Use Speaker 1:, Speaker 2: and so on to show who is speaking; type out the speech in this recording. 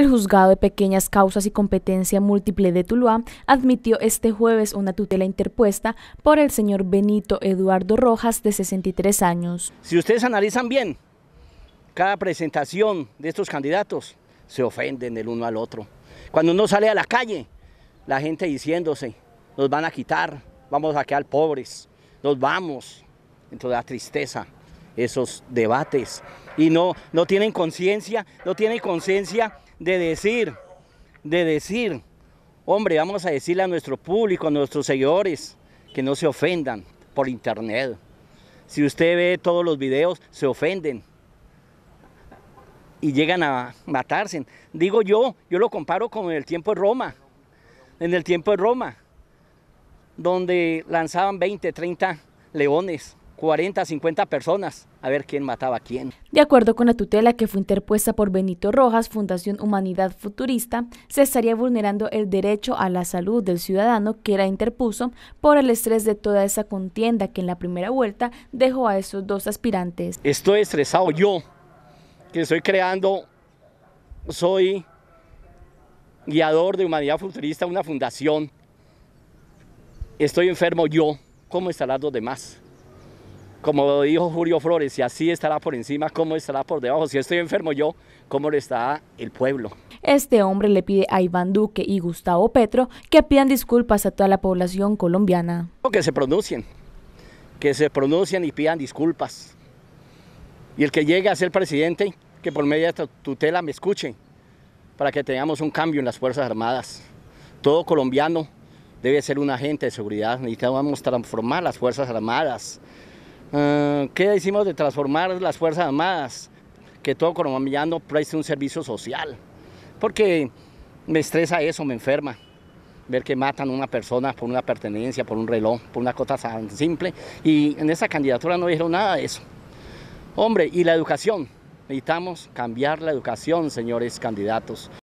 Speaker 1: El juzgado de pequeñas causas y competencia múltiple de Tuluá admitió este jueves una tutela interpuesta por el señor Benito Eduardo Rojas, de 63 años.
Speaker 2: Si ustedes analizan bien cada presentación de estos candidatos, se ofenden el uno al otro. Cuando uno sale a la calle, la gente diciéndose, nos van a quitar, vamos a quedar pobres, nos vamos. En toda tristeza esos debates y no, no tienen conciencia, no tienen conciencia de decir, de decir, hombre, vamos a decirle a nuestro público, a nuestros seguidores, que no se ofendan por internet. Si usted ve todos los videos, se ofenden y llegan a matarse. Digo yo, yo lo comparo con el tiempo de Roma, en el tiempo de Roma, donde lanzaban 20, 30 leones 40, 50 personas a ver quién mataba a quién.
Speaker 1: De acuerdo con la tutela que fue interpuesta por Benito Rojas, Fundación Humanidad Futurista, se estaría vulnerando el derecho a la salud del ciudadano que la interpuso por el estrés de toda esa contienda que en la primera vuelta dejó a esos dos aspirantes.
Speaker 2: Estoy estresado yo, que estoy creando, soy guiador de Humanidad Futurista, una fundación. Estoy enfermo yo, ¿cómo estarán los demás? como dijo Julio Flores, si así estará por encima, ¿cómo estará por debajo? Si estoy enfermo yo, ¿cómo le está el pueblo?
Speaker 1: Este hombre le pide a Iván Duque y Gustavo Petro que pidan disculpas a toda la población colombiana.
Speaker 2: Que se pronuncien, que se pronuncien y pidan disculpas. Y el que llegue a ser presidente, que por medio de esta tutela me escuche, para que tengamos un cambio en las Fuerzas Armadas. Todo colombiano debe ser un agente de seguridad. Necesitamos transformar las Fuerzas Armadas eh, ¿Qué decimos de transformar las Fuerzas Armadas? Que todo colombiano preste un servicio social. Porque me estresa eso, me enferma. Ver que matan a una persona por una pertenencia, por un reloj, por una cosa tan simple. Y en esa candidatura no dijeron nada de eso. Hombre, y la educación. Necesitamos cambiar la educación, señores candidatos.